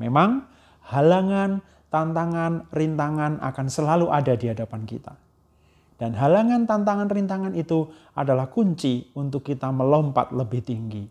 Memang halangan, tantangan, rintangan akan selalu ada di hadapan kita. Dan halangan, tantangan, rintangan itu adalah kunci untuk kita melompat lebih tinggi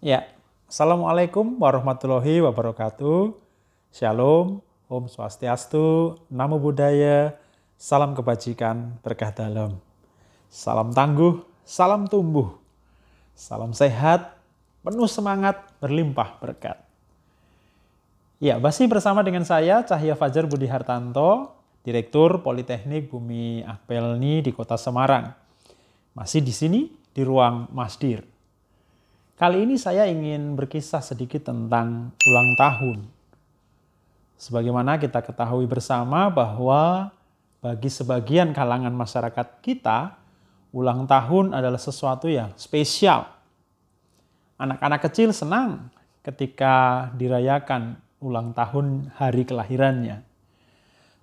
Ya, Assalamualaikum warahmatullahi wabarakatuh. Shalom, Om Swastiastu, Namo Buddhaya, Salam Kebajikan, Berkah Dalam. Salam tangguh, salam tumbuh, salam sehat, penuh semangat, berlimpah berkat. Ya, masih bersama dengan saya Cahya Fajar Budi Hartanto, Direktur Politeknik Bumi Akpelni di Kota Semarang. Masih di sini di ruang Masdir. Kali ini saya ingin berkisah sedikit tentang ulang tahun. Sebagaimana kita ketahui bersama bahwa bagi sebagian kalangan masyarakat kita, ulang tahun adalah sesuatu yang spesial. Anak-anak kecil senang ketika dirayakan ulang tahun hari kelahirannya.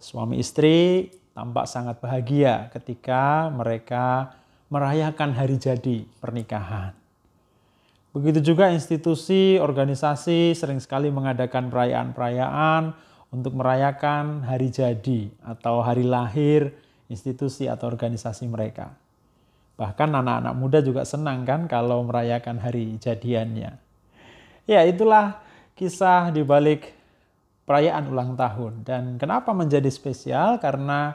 Suami istri tampak sangat bahagia ketika mereka merayakan hari jadi pernikahan. Begitu juga institusi, organisasi sering sekali mengadakan perayaan-perayaan untuk merayakan hari jadi atau hari lahir institusi atau organisasi mereka. Bahkan anak-anak muda juga senang kan kalau merayakan hari jadiannya. Ya itulah kisah di balik perayaan ulang tahun. Dan kenapa menjadi spesial? Karena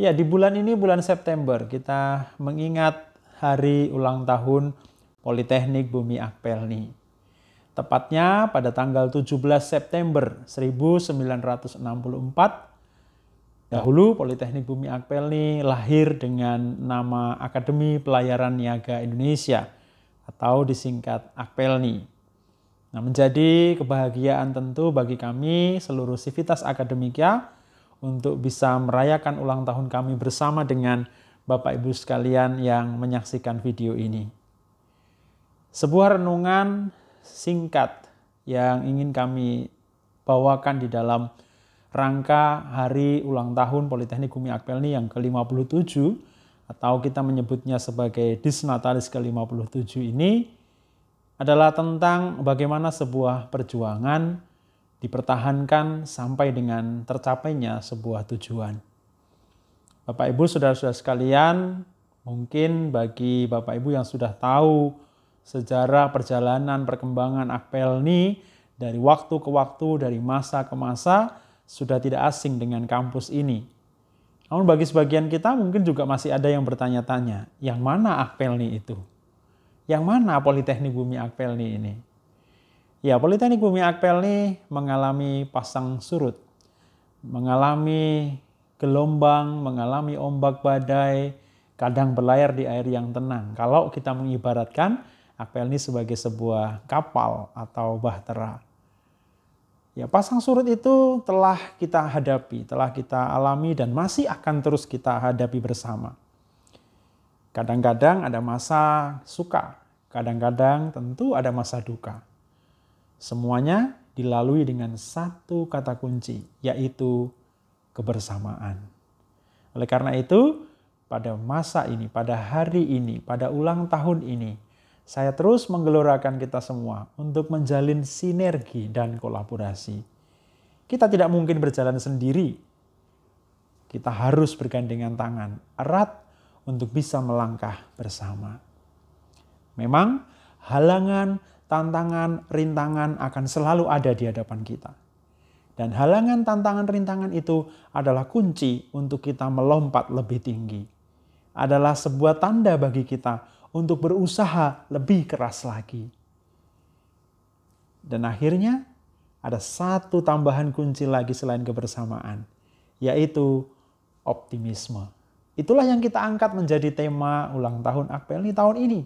ya di bulan ini bulan September kita mengingat hari ulang tahun Politeknik Bumi Akpelni. Tepatnya pada tanggal 17 September 1964, dahulu Politeknik Bumi Akpelni lahir dengan nama Akademi Pelayaran Niaga Indonesia atau disingkat Akpelni. Nah, menjadi kebahagiaan tentu bagi kami seluruh Sivitas Akademika untuk bisa merayakan ulang tahun kami bersama dengan Bapak Ibu sekalian yang menyaksikan video ini. Sebuah renungan singkat yang ingin kami bawakan di dalam rangka hari ulang tahun Politeknik Bumi Akpelni yang ke-57 atau kita menyebutnya sebagai Disnatalis ke-57 ini adalah tentang bagaimana sebuah perjuangan dipertahankan sampai dengan tercapainya sebuah tujuan. Bapak Ibu, saudara-saudara sekalian, mungkin bagi Bapak Ibu yang sudah tahu sejarah perjalanan perkembangan Akpelni dari waktu ke waktu, dari masa ke masa, sudah tidak asing dengan kampus ini. Namun bagi sebagian kita mungkin juga masih ada yang bertanya-tanya, yang mana Akpelni itu? Yang mana Politeknik Bumi Akpelni ini? Ya, Politeknik Bumi Akpelni mengalami pasang surut, mengalami gelombang, mengalami ombak badai, kadang berlayar di air yang tenang. Kalau kita mengibaratkan Akpel ini sebagai sebuah kapal atau bahtera. Ya, pasang surut itu telah kita hadapi, telah kita alami dan masih akan terus kita hadapi bersama. Kadang-kadang ada masa suka, kadang-kadang tentu ada masa duka. Semuanya dilalui dengan satu kata kunci, yaitu kebersamaan. Oleh karena itu, pada masa ini, pada hari ini, pada ulang tahun ini, saya terus menggelorakan kita semua untuk menjalin sinergi dan kolaborasi. Kita tidak mungkin berjalan sendiri. Kita harus bergandengan tangan erat untuk bisa melangkah bersama. Memang halangan, tantangan, rintangan akan selalu ada di hadapan kita. Dan halangan, tantangan, rintangan itu adalah kunci untuk kita melompat lebih tinggi. Adalah sebuah tanda bagi kita untuk berusaha lebih keras lagi. Dan akhirnya ada satu tambahan kunci lagi selain kebersamaan, yaitu optimisme. Itulah yang kita angkat menjadi tema ulang tahun Akpelni tahun ini,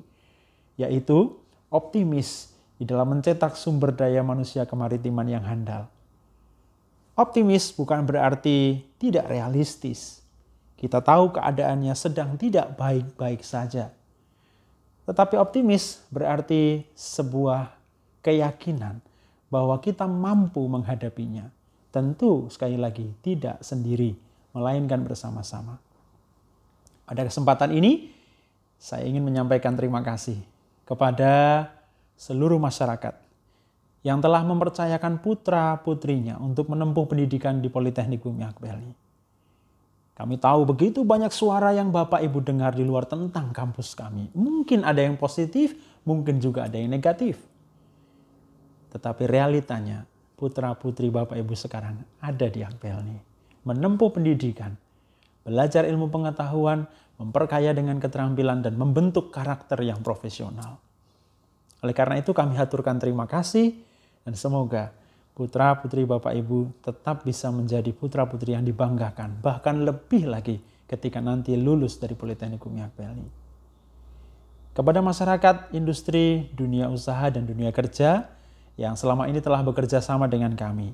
yaitu optimis di dalam mencetak sumber daya manusia kemaritiman yang handal. Optimis bukan berarti tidak realistis. Kita tahu keadaannya sedang tidak baik-baik saja. Tetapi optimis berarti sebuah keyakinan bahwa kita mampu menghadapinya. Tentu sekali lagi tidak sendiri, melainkan bersama-sama. Pada kesempatan ini, saya ingin menyampaikan terima kasih kepada seluruh masyarakat yang telah mempercayakan putra-putrinya untuk menempuh pendidikan di Politeknik Bumi Akbeli. Kami tahu begitu banyak suara yang Bapak Ibu dengar di luar tentang kampus kami. Mungkin ada yang positif, mungkin juga ada yang negatif. Tetapi realitanya, putra-putri Bapak Ibu sekarang ada di ini, Menempuh pendidikan, belajar ilmu pengetahuan, memperkaya dengan keterampilan, dan membentuk karakter yang profesional. Oleh karena itu kami haturkan terima kasih dan semoga putra putri bapak ibu tetap bisa menjadi putra putri yang dibanggakan bahkan lebih lagi ketika nanti lulus dari Politeknik Umiak Bali. Kepada masyarakat, industri, dunia usaha dan dunia kerja yang selama ini telah bekerja sama dengan kami.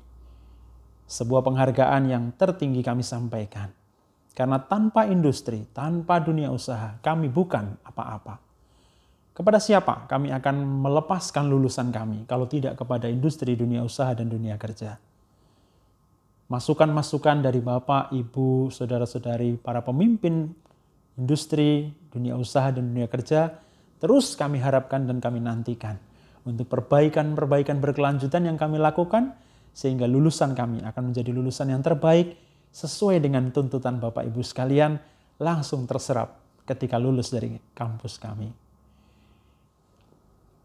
Sebuah penghargaan yang tertinggi kami sampaikan. Karena tanpa industri, tanpa dunia usaha, kami bukan apa-apa. Kepada siapa kami akan melepaskan lulusan kami kalau tidak kepada industri dunia usaha dan dunia kerja? Masukan-masukan dari Bapak, Ibu, saudara-saudari, para pemimpin industri, dunia usaha, dan dunia kerja terus kami harapkan dan kami nantikan untuk perbaikan-perbaikan berkelanjutan yang kami lakukan sehingga lulusan kami akan menjadi lulusan yang terbaik sesuai dengan tuntutan Bapak Ibu sekalian langsung terserap ketika lulus dari kampus kami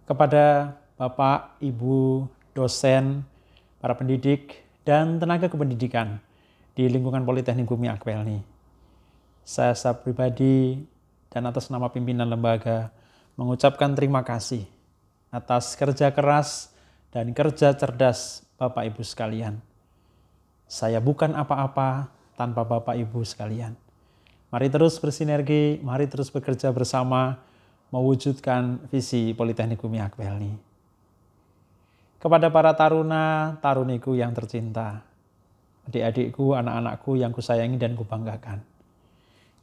kepada Bapak, Ibu, dosen, para pendidik, dan tenaga kependidikan di lingkungan Politeknik Bumi Akwelni. Saya secara pribadi dan atas nama pimpinan lembaga mengucapkan terima kasih atas kerja keras dan kerja cerdas Bapak Ibu sekalian. Saya bukan apa-apa tanpa Bapak Ibu sekalian. Mari terus bersinergi, mari terus bekerja bersama mewujudkan visi Politeknik Bumi Akbelni. Kepada para taruna, taruniku yang tercinta, adik-adikku, anak-anakku yang kusayangi dan kubanggakan.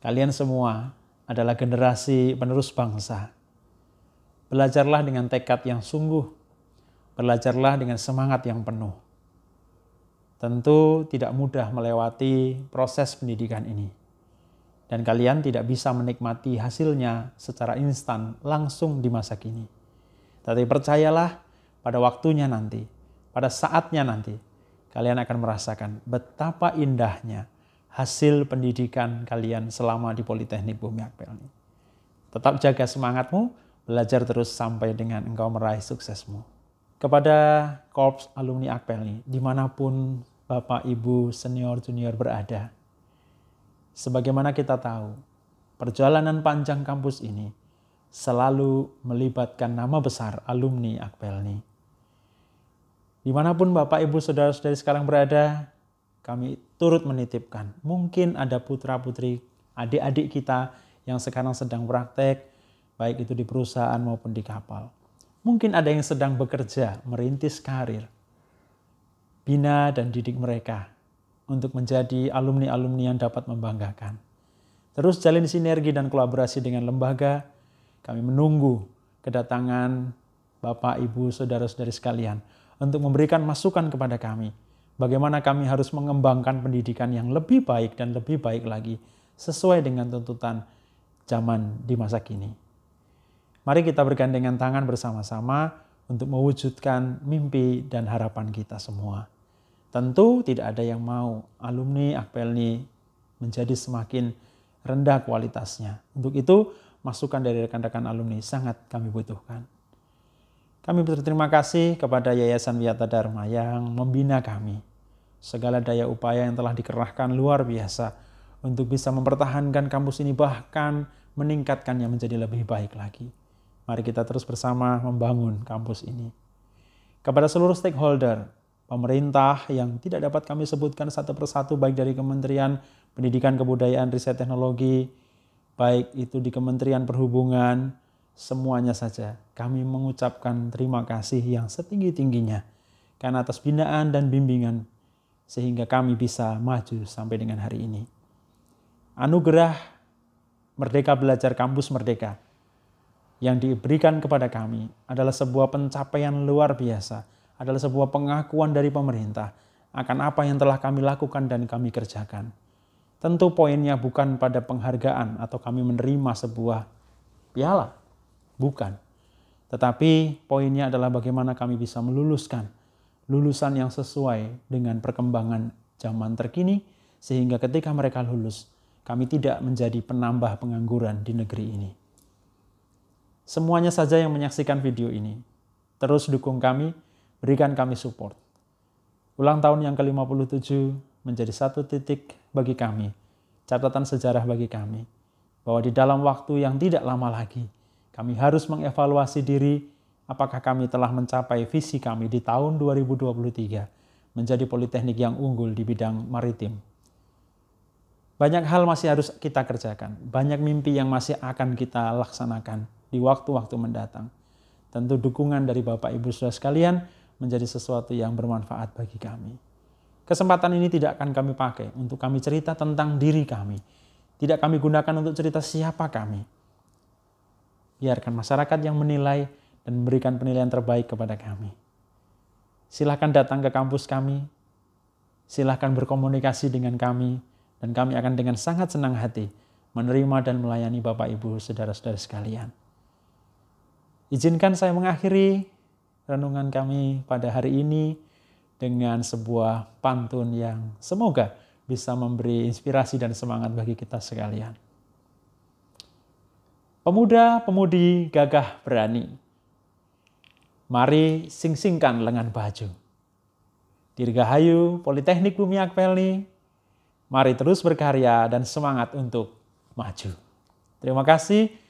Kalian semua adalah generasi penerus bangsa. Belajarlah dengan tekad yang sungguh, belajarlah dengan semangat yang penuh. Tentu tidak mudah melewati proses pendidikan ini dan kalian tidak bisa menikmati hasilnya secara instan langsung di masa kini. Tapi percayalah, pada waktunya nanti, pada saatnya nanti, kalian akan merasakan betapa indahnya hasil pendidikan kalian selama di Politeknik Bumi Akpel Tetap jaga semangatmu, belajar terus sampai dengan engkau meraih suksesmu. Kepada Korps Alumni Akpel dimanapun Bapak, Ibu, Senior, Junior berada, Sebagaimana kita tahu, perjalanan panjang kampus ini selalu melibatkan nama besar alumni Akpelni. Dimanapun Bapak, Ibu, Saudara-saudari sekarang berada, kami turut menitipkan. Mungkin ada putra-putri adik-adik kita yang sekarang sedang praktek, baik itu di perusahaan maupun di kapal. Mungkin ada yang sedang bekerja, merintis karir. Bina dan didik mereka untuk menjadi alumni-alumni yang dapat membanggakan. Terus jalin sinergi dan kolaborasi dengan lembaga. Kami menunggu kedatangan Bapak, Ibu, Saudara-saudari sekalian untuk memberikan masukan kepada kami. Bagaimana kami harus mengembangkan pendidikan yang lebih baik dan lebih baik lagi sesuai dengan tuntutan zaman di masa kini. Mari kita bergandengan tangan bersama-sama untuk mewujudkan mimpi dan harapan kita semua. Tentu tidak ada yang mau alumni Akpelni menjadi semakin rendah kualitasnya. Untuk itu, masukan dari rekan-rekan alumni sangat kami butuhkan. Kami berterima kasih kepada Yayasan Wiyata Dharma yang membina kami. Segala daya upaya yang telah dikerahkan luar biasa untuk bisa mempertahankan kampus ini bahkan meningkatkannya menjadi lebih baik lagi. Mari kita terus bersama membangun kampus ini. Kepada seluruh stakeholder, pemerintah yang tidak dapat kami sebutkan satu persatu baik dari Kementerian Pendidikan Kebudayaan Riset Teknologi, baik itu di Kementerian Perhubungan, semuanya saja kami mengucapkan terima kasih yang setinggi-tingginya karena atas binaan dan bimbingan sehingga kami bisa maju sampai dengan hari ini. Anugerah Merdeka Belajar Kampus Merdeka yang diberikan kepada kami adalah sebuah pencapaian luar biasa adalah sebuah pengakuan dari pemerintah akan apa yang telah kami lakukan dan kami kerjakan. Tentu poinnya bukan pada penghargaan atau kami menerima sebuah piala, bukan. Tetapi poinnya adalah bagaimana kami bisa meluluskan lulusan yang sesuai dengan perkembangan zaman terkini sehingga ketika mereka lulus kami tidak menjadi penambah pengangguran di negeri ini. Semuanya saja yang menyaksikan video ini, terus dukung kami Berikan kami support. Ulang tahun yang ke-57 menjadi satu titik bagi kami, catatan sejarah bagi kami, bahwa di dalam waktu yang tidak lama lagi, kami harus mengevaluasi diri apakah kami telah mencapai visi kami di tahun 2023 menjadi politeknik yang unggul di bidang maritim. Banyak hal masih harus kita kerjakan, banyak mimpi yang masih akan kita laksanakan di waktu-waktu mendatang. Tentu dukungan dari Bapak Ibu Saudara sekalian menjadi sesuatu yang bermanfaat bagi kami. Kesempatan ini tidak akan kami pakai untuk kami cerita tentang diri kami. Tidak kami gunakan untuk cerita siapa kami. Biarkan masyarakat yang menilai dan memberikan penilaian terbaik kepada kami. Silahkan datang ke kampus kami, silahkan berkomunikasi dengan kami, dan kami akan dengan sangat senang hati menerima dan melayani Bapak Ibu, saudara-saudara sekalian. Izinkan saya mengakhiri renungan kami pada hari ini dengan sebuah pantun yang semoga bisa memberi inspirasi dan semangat bagi kita sekalian. Pemuda-pemudi gagah berani, mari sing-singkan lengan baju. Dirgahayu Politeknik Bumi Akpelni, mari terus berkarya dan semangat untuk maju. Terima kasih.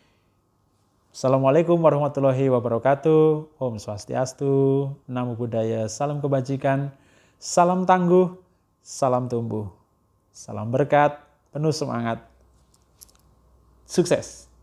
Assalamualaikum warahmatullahi wabarakatuh. Om Swastiastu, Namo Buddhaya, salam kebajikan, salam tangguh, salam tumbuh, salam berkat, penuh semangat, sukses.